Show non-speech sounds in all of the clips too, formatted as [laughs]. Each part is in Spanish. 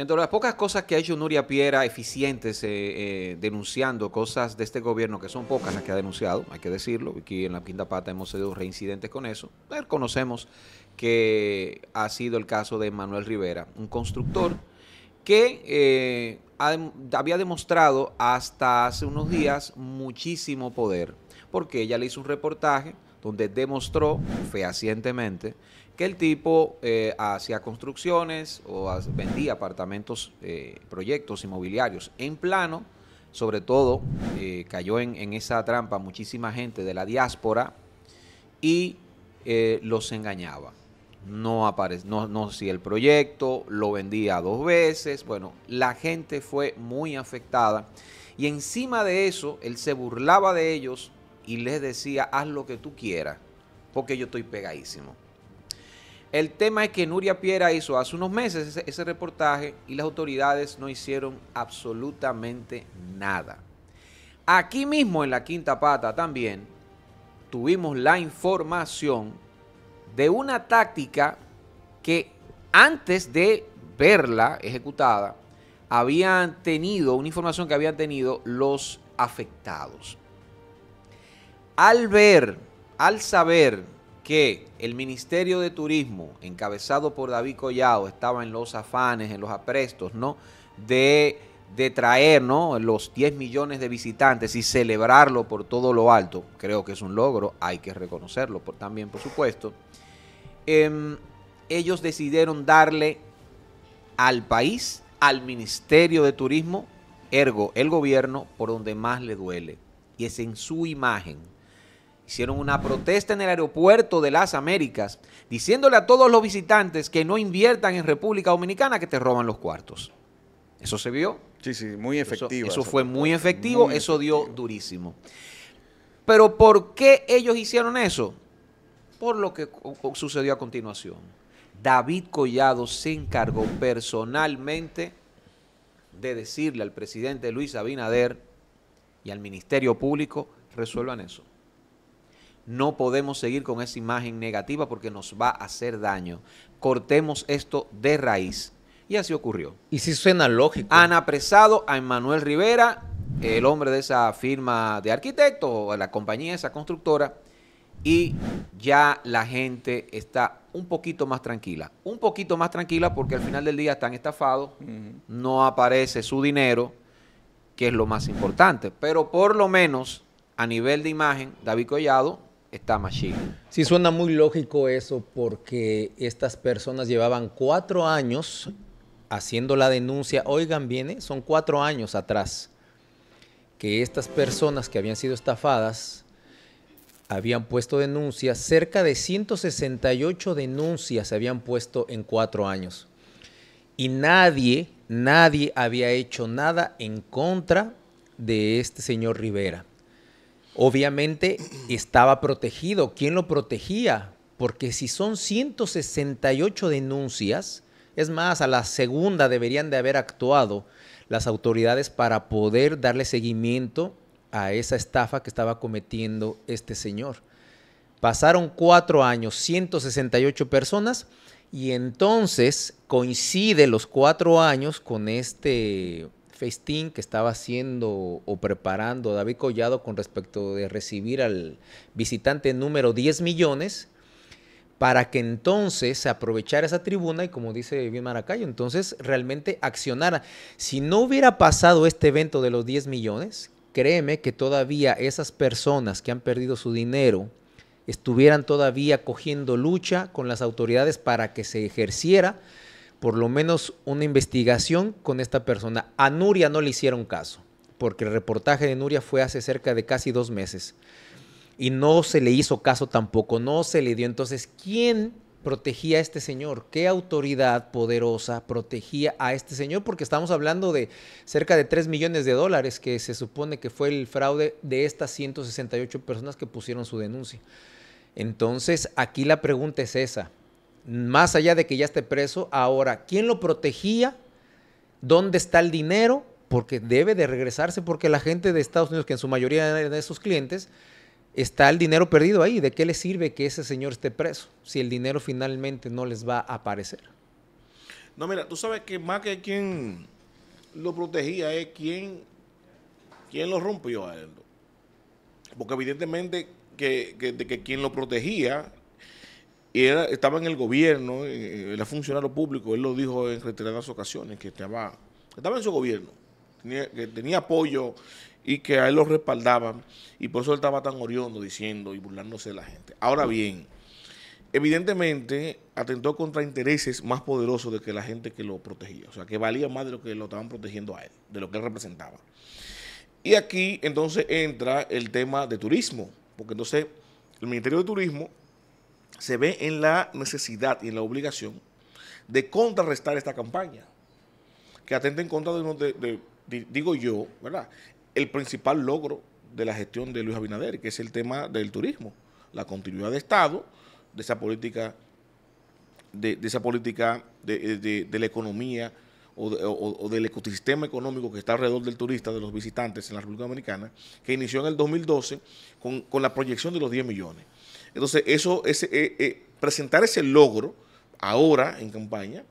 Entre las pocas cosas que ha hecho Nuria Piera eficientes eh, eh, denunciando cosas de este gobierno, que son pocas las que ha denunciado, hay que decirlo, aquí en la Quinta Pata hemos sido reincidentes con eso, eh, conocemos que ha sido el caso de Manuel Rivera, un constructor que había demostrado hasta hace unos días muchísimo poder, porque ella le hizo un reportaje donde demostró fehacientemente que el tipo eh, hacía construcciones o vendía apartamentos, eh, proyectos inmobiliarios en plano. Sobre todo, eh, cayó en, esa trampa muchísima gente de la diáspora y los engañaba. No, no, no hacía el proyecto, lo vendía dos veces. Bueno, la gente fue muy afectada. Y encima de eso, él se burlaba de ellos y les decía, haz lo que tú quieras, porque yo estoy pegadísimo. El tema es que Nuria Piera hizo hace unos meses ese, reportaje y las autoridades no hicieron absolutamente nada. Aquí mismo en la Quinta Pata también tuvimos la información de una táctica que antes de verla ejecutada, habían tenido, una información que habían tenido los afectados al ver, al saber que el Ministerio de Turismo, encabezado por David Collado, estaba en los afanes, en los aprestos, ¿no? De, traer, Los 10 millones de visitantes y celebrarlo por todo lo alto. Creo que es un logro, hay que reconocerlo también, por supuesto. Em, ellos decidieron darle al país, al Ministerio de Turismo, ergo el gobierno, por donde más le duele. Y es en su imagen, hicieron una protesta en el aeropuerto de las Américas, diciéndole a todos los visitantes que no inviertan en República Dominicana que te roban los cuartos. Eso se vio. Sí, sí, muy efectivo. Eso, fue muy efectivo, eso dio durísimo. Pero ¿por qué ellos hicieron eso? Por lo que sucedió a continuación. David Collado se encargó personalmente de decirle al presidente Luis Abinader y al Ministerio Público, resuelvan eso. No podemos seguir con esa imagen negativa porque nos va a hacer daño. Cortemos esto de raíz. Y así ocurrió. Y si suena lógico. Han apresado a Emanuel Rivera, el hombre de esa firma de arquitecto, a la compañía, esa constructora, y ya la gente está un poquito más tranquila. Un poquito más tranquila porque al final del día están estafados, no aparece su dinero, que es lo más importante. Pero por lo menos a nivel de imagen, David Collado está Sí, suena muy lógico eso porque estas personas llevaban cuatro años haciendo la denuncia. Oigan viene, ¿eh? son cuatro años atrás que estas personas que habían sido estafadas habían puesto denuncias, cerca de 168 denuncias se habían puesto en cuatro años. Y nadie, nadie había hecho nada en contra de este señor Rivera obviamente estaba protegido. ¿Quién lo protegía? Porque si son 168 denuncias, es más, a la segunda deberían de haber actuado las autoridades para poder darle seguimiento a esa estafa que estaba cometiendo este señor. Pasaron cuatro años, 168 personas, y entonces coincide los cuatro años con este que estaba haciendo o preparando David Collado con respecto de recibir al visitante número 10 millones para que entonces se aprovechara esa tribuna y como dice bien Maracayo, entonces realmente accionara. Si no hubiera pasado este evento de los 10 millones, créeme que todavía esas personas que han perdido su dinero estuvieran todavía cogiendo lucha con las autoridades para que se ejerciera por lo menos una investigación con esta persona. A Nuria no le hicieron caso, porque el reportaje de Nuria fue hace cerca de casi dos meses. Y no se le hizo caso tampoco, no se le dio. Entonces, ¿quién protegía a este señor? ¿Qué autoridad poderosa protegía a este señor? Porque estamos hablando de cerca de 3 millones de dólares que se supone que fue el fraude de estas 168 personas que pusieron su denuncia. Entonces, aquí la pregunta es esa más allá de que ya esté preso, ahora, ¿quién lo protegía? ¿Dónde está el dinero? Porque debe de regresarse, porque la gente de Estados Unidos, que en su mayoría eran sus clientes, está el dinero perdido ahí. ¿De qué le sirve que ese señor esté preso si el dinero finalmente no les va a aparecer? No, mira, tú sabes que más que quien lo protegía es quien, lo rompió a él. Porque evidentemente que, de que quien lo protegía y estaba en el gobierno, eh, eh, era funcionario público, él lo dijo en reiteradas ocasiones, que estaba, estaba en su gobierno, que tenía apoyo y que a él lo respaldaban, y por eso él estaba tan oriundo diciendo y burlándose de la gente. Ahora bien, evidentemente atentó contra intereses más poderosos de que la gente que lo protegía, o sea, que valía más de lo que lo estaban protegiendo a él, de lo que él representaba. Y aquí entonces entra el tema de turismo, porque entonces el Ministerio de Turismo se ve en la necesidad y en la obligación de contrarrestar esta campaña, que atenta en contra de, digo yo, ¿verdad? El principal logro de la gestión de Luis Abinader, que es el tema del turismo, la continuidad de Estado, de esa política, de, esa política de, eh, la economía o, del ecosistema económico que está alrededor del turista, de los visitantes en la República Dominicana, que inició en el 2012 con la proyección de los 10 millones entonces, eso, ese, eh, eh, presentar ese logro ahora en campaña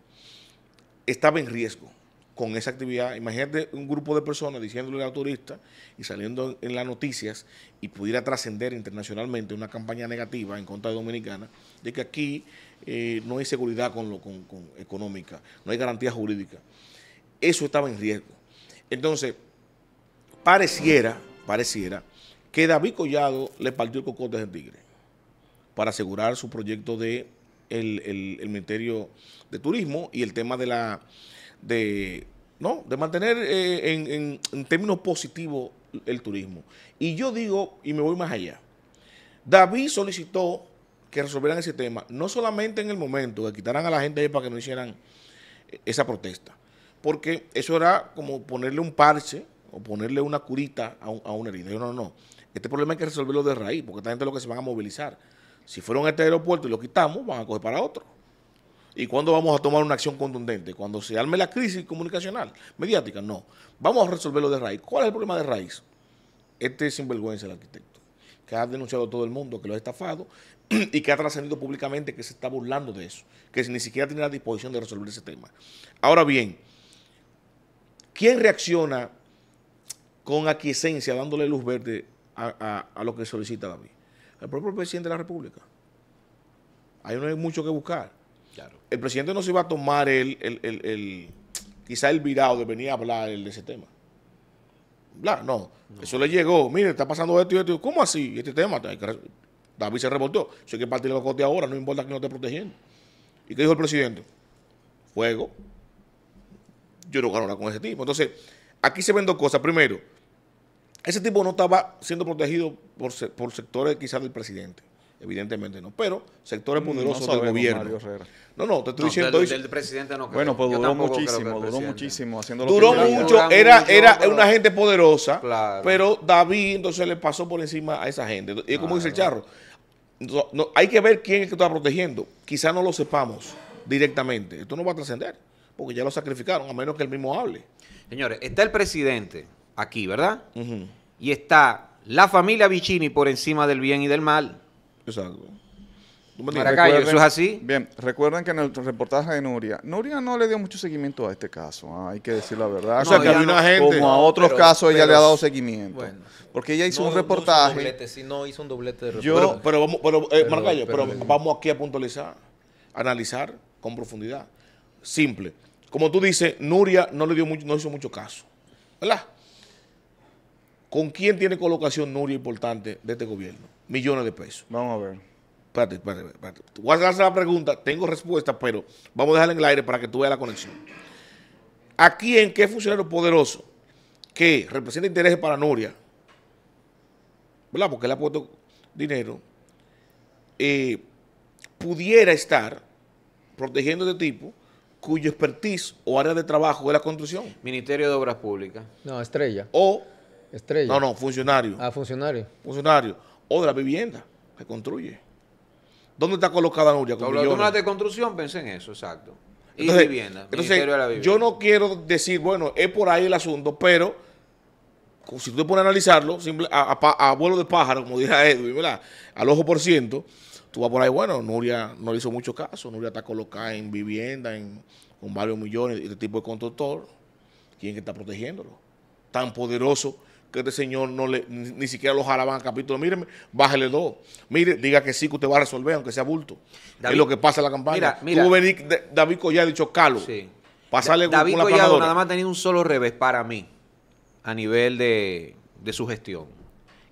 estaba en riesgo con esa actividad. Imagínate un grupo de personas diciéndole al turista y saliendo en, las noticias y pudiera trascender internacionalmente una campaña negativa en contra de Dominicana, de que aquí eh, no hay seguridad con lo, económica, no hay garantía jurídica. Eso estaba en riesgo. Entonces, pareciera, pareciera que David Collado le partió el cocote de tigre para asegurar su proyecto de el, Ministerio de Turismo y el tema de la de no de mantener eh, en, términos positivos el turismo. Y yo digo, y me voy más allá, David solicitó que resolvieran ese tema, no solamente en el momento, de quitaran a la gente ahí para que no hicieran eh, esa protesta, porque eso era como ponerle un parche o ponerle una curita a, un, a una herida. Yo no, no, este problema hay que resolverlo de raíz, porque esta gente es lo que se van a movilizar. Si fueron a este aeropuerto y lo quitamos, van a coger para otro. ¿Y cuándo vamos a tomar una acción contundente? ¿Cuando se arme la crisis comunicacional, mediática? No. Vamos a resolverlo de raíz. ¿Cuál es el problema de raíz? Este es sinvergüenza el arquitecto, que ha denunciado a todo el mundo que lo ha estafado [clears throat] y que ha trascendido públicamente que se está burlando de eso, que ni siquiera tiene la disposición de resolver ese tema. Ahora bien, ¿quién reacciona con aquiescencia dándole luz verde a, a lo que solicita David? el propio presidente de la República. Ahí no hay mucho que buscar. Claro. El presidente no se iba a tomar el, quizá el virado de venir a hablar de ese tema. Bla, no. Eso le llegó. Mire, está pasando esto y esto. ¿Cómo así? Este tema. David se revoltó. Si hay que partir el ahora, no importa que no esté protegiendo. ¿Y qué dijo el presidente? Fuego. Yo no gano ahora con ese tipo. Entonces, aquí se ven dos cosas. Primero, ese tipo no estaba siendo protegido por, sectores quizás del presidente. Evidentemente no, pero sectores mm, poderosos del gobierno. No, no, te estoy diciendo. Del, presidente no Bueno, pues duró muchísimo, duró muchísimo haciendo Duró que mucho, era, era una gente poderosa, pero David entonces le pasó por encima a esa gente. Y como dice el charro, hay que ver quién es que está protegiendo. Quizás no lo sepamos directamente. Esto no va a trascender, porque ya lo sacrificaron, a menos que él mismo hable. Señores, está el presidente aquí, ¿verdad? Y está la familia Vicini por encima del bien y del mal. Exacto. Maracayo, ¿eso es así? Bien, recuerden que en el reportaje de Nuria, Nuria no le dio mucho seguimiento a este caso, ah, hay que decir la verdad. o sea, que como a otros casos, ella le ha dado seguimiento. Bueno, porque ella hizo un reportaje. No doblete, no hizo un doblete de reportaje. Yo, pero, vamos, pero, eh, pero vamos aquí a puntualizar, analizar con profundidad. Simple. Como tú dices, Nuria no le dio mucho, no hizo mucho caso. ¿Verdad? ¿Con quién tiene colocación Nuria importante de este gobierno? Millones de pesos. Vamos a ver. Espérate, espérate, espérate. Voy a hacer la pregunta, tengo respuesta, pero vamos a dejarla en el aire para que tú veas la conexión. ¿A quién, qué funcionario poderoso que representa intereses para Nuria, ¿verdad? Porque le ha puesto dinero, eh, pudiera estar protegiendo de este tipo cuyo expertise o área de trabajo es la construcción. Ministerio de Obras Públicas. No, Estrella. O Estrella. No, no, funcionario. Ah, funcionario. Funcionario. O de la vivienda que construye. ¿Dónde está colocada Nuria? Cuando de construcción, pensé en eso, exacto. Y vivienda, de Yo no quiero decir, bueno, es por ahí el asunto, pero si tú te pones a analizarlo, simple, a, vuelo de pájaro, como dirá Edwin, ¿verdad? Al ojo por ciento, tú vas por ahí, bueno, Nuria no le hizo mucho caso, Nuria está colocada en vivienda, en, con varios millones, este tipo de constructor, ¿quién está protegiéndolo? Tan poderoso que este señor no le, ni, siquiera lo jalaban a capítulo. Míreme, bájele dos. Mire, diga que sí, que usted va a resolver, aunque sea bulto. David, es lo que pasa en la campaña. David mira. Tuvo David Collado dicho calo. Sí. Pasarle David nada más ha tenido un solo revés para mí, a nivel de, de su gestión.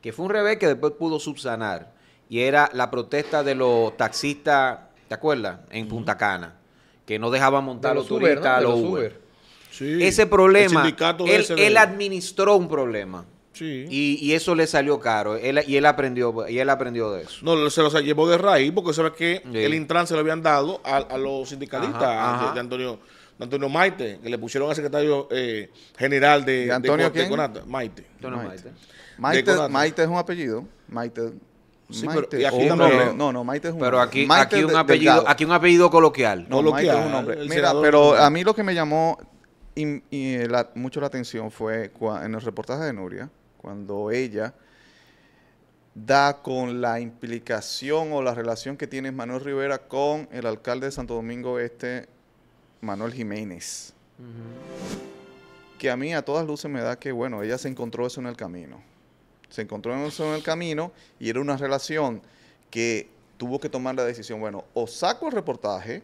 Que fue un revés que después pudo subsanar. Y era la protesta de los taxistas, ¿te acuerdas? En Punta Cana. Que no dejaban montar los, turistas a los Uber ese problema, él, administró un problema. Y, eso le salió caro. y, él aprendió, y él aprendió de eso. No, se los llevó de raíz porque sabes que el Intran se lo habían dado a, los sindicalistas de Antonio. Antonio Maite, que le pusieron al secretario eh, general de, Antonio Maite. Maite. Maite, es un apellido. Maite. Pero, aquí un no, no, Maite es un Pero aquí, apellido, aquí un apellido coloquial. No, Maite es un nombre. Mira, pero a mí lo que me llamó y, mucho la atención fue en el reportaje de Nuria, cuando ella da con la implicación o la relación que tiene Manuel Rivera con el alcalde de Santo Domingo Este, Manuel Jiménez. Que a mí a todas luces me da que, bueno, ella se encontró eso en el camino. Se encontró eso en el camino y era una relación que tuvo que tomar la decisión, bueno, o saco el reportaje,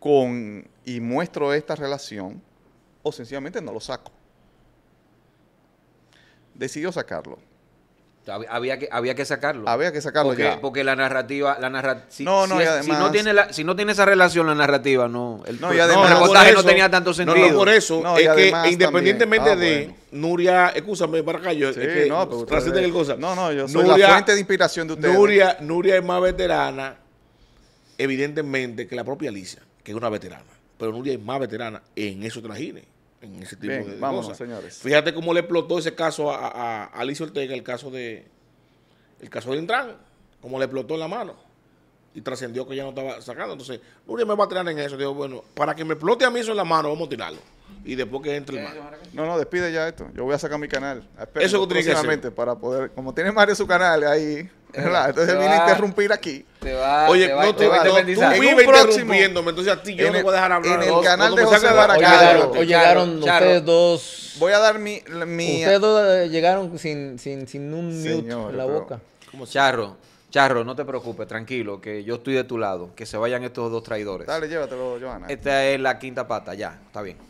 con y muestro esta relación o sencillamente no lo saco. Decidió sacarlo. Había que, había que sacarlo. Había que sacarlo ya. Porque la narrativa, la si, no, no, además, si, no tiene la, si no tiene esa relación la narrativa, no. El, no, y además, no, el no tenía tanto sentido. No, por eso es que independientemente de Nuria, escúchame para acá, yo sí, no, ustedes, No, no, yo soy la fuente de inspiración de ustedes. Nuria, Nuria es más veterana, evidentemente, que la propia Alicia es una veterana. Pero Nuria es más veterana en esos trajines, en ese tipo de cosas. señores. Fíjate cómo le explotó ese caso a, Alicia Ortega, el caso de el caso de Intran, como le explotó en la mano y trascendió que ya no estaba sacando. Entonces, Nuria me va a tirar en eso. Digo, bueno, para que me explote a mí eso en la mano, vamos a tirarlo y después que entre el mar. No, no, despide ya esto. Yo voy a sacar mi canal. Eso que Para poder, como tiene Mario su canal ahí, [laughs] entonces viene a interrumpir aquí. Te va, Oye, no te, va, interrumpiéndome, entonces a ti yo no voy a dejar hablar. En el canal de José Baracá. Oye, llegaron ustedes dos. Voy a dar mi... ustedes dos eh, llegaron sin, sin, sin un mute en la boca. Charro, Charro, no te preocupes, tranquilo, que yo estoy de tu lado. Que se vayan estos dos traidores. Dale, llévatelo, Joana. Esta es la quinta pata, ya, está bien.